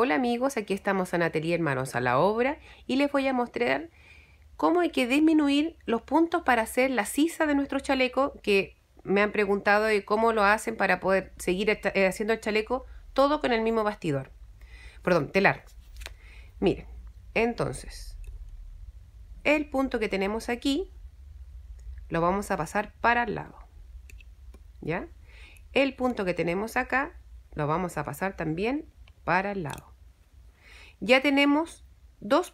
Hola amigos, aquí estamos en Atelier Manos a la Obra y les voy a mostrar cómo hay que disminuir los puntos para hacer la sisa de nuestro chaleco que me han preguntado de cómo lo hacen para poder seguir eh, haciendo el chaleco todo con el mismo bastidor. Perdón, telar. Miren, entonces, el punto que tenemos aquí lo vamos a pasar para el lado. ¿Ya? El punto que tenemos acá lo vamos a pasar también para el lado. Ya tenemos dos,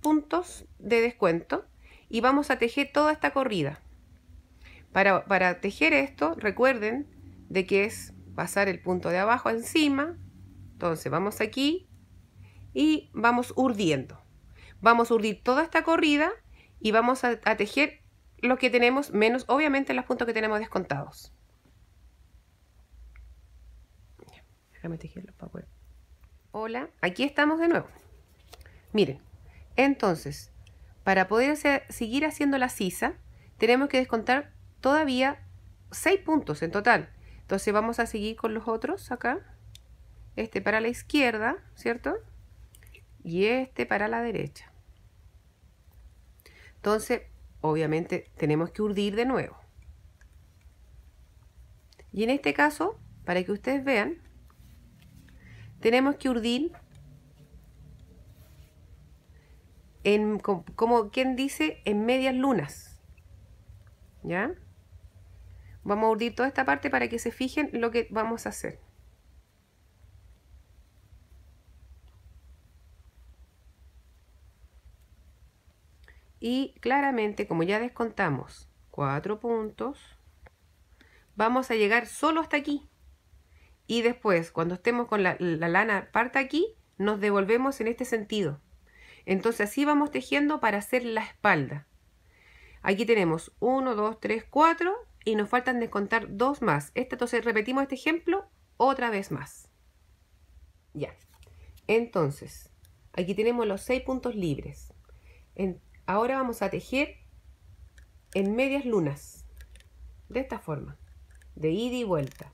puntos de descuento y vamos a tejer toda esta corrida. Para, tejer esto, recuerden de que es pasar el punto de abajo encima. Entonces vamos aquí y vamos urdiendo. Vamos a urdir toda esta corrida y vamos a, tejer lo que tenemos menos, obviamente, los puntos que tenemos descontados. Déjame tejerlo para Hola, aquí estamos de nuevo. Miren, entonces, para poder seguir haciendo la sisa, tenemos que descontar todavía 6 puntos en total. Entonces vamos a seguir con los otros acá. Este para la izquierda, ¿cierto? Y este para la derecha. Entonces, obviamente, tenemos que urdir de nuevo. Y en este caso, para que ustedes vean, tenemos que urdir en, como, quien dice, en medias lunas. ¿Ya? Vamos a urdir toda esta parte para que se fijen lo que vamos a hacer. Y claramente, como ya descontamos cuatro puntos, vamos a llegar solo hasta aquí y después, cuando estemos con la, lana parte aquí, nos devolvemos en este sentido. Entonces así vamos tejiendo para hacer la espalda. Aquí tenemos 1, 2, 3, 4 y nos faltan descontar dos más. Este, entonces repetimos este ejemplo otra vez más. Ya. Entonces, aquí tenemos los seis puntos libres. ahora vamos a tejer en medias lunas. De esta forma. De ida y vuelta.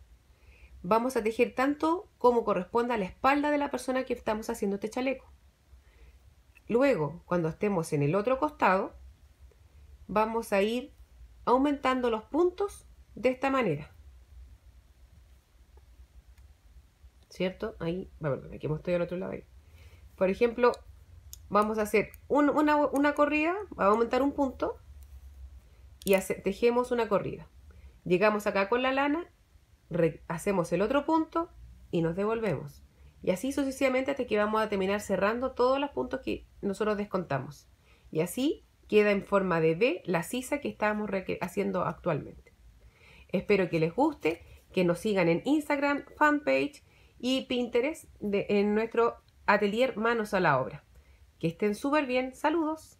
Vamos a tejer tanto como corresponda a la espalda de la persona que estamos haciendo este chaleco. Luego, cuando estemos en el otro costado, vamos a ir aumentando los puntos de esta manera. ¿Cierto? Ahí, perdón, aquí estoy al otro lado. Por ejemplo, vamos a hacer una, corrida, va a aumentar un punto y tejemos una corrida. Llegamos acá con la lana hacemos el otro punto y nos devolvemos. Y así sucesivamente hasta que vamos a terminar cerrando todos los puntos que nosotros descontamos. Y así queda en forma de B la sisa que estamos haciendo actualmente. Espero que les guste, que nos sigan en Instagram, fanpage y Pinterest en nuestro atelier Manos a la Obra. Que estén súper bien. Saludos.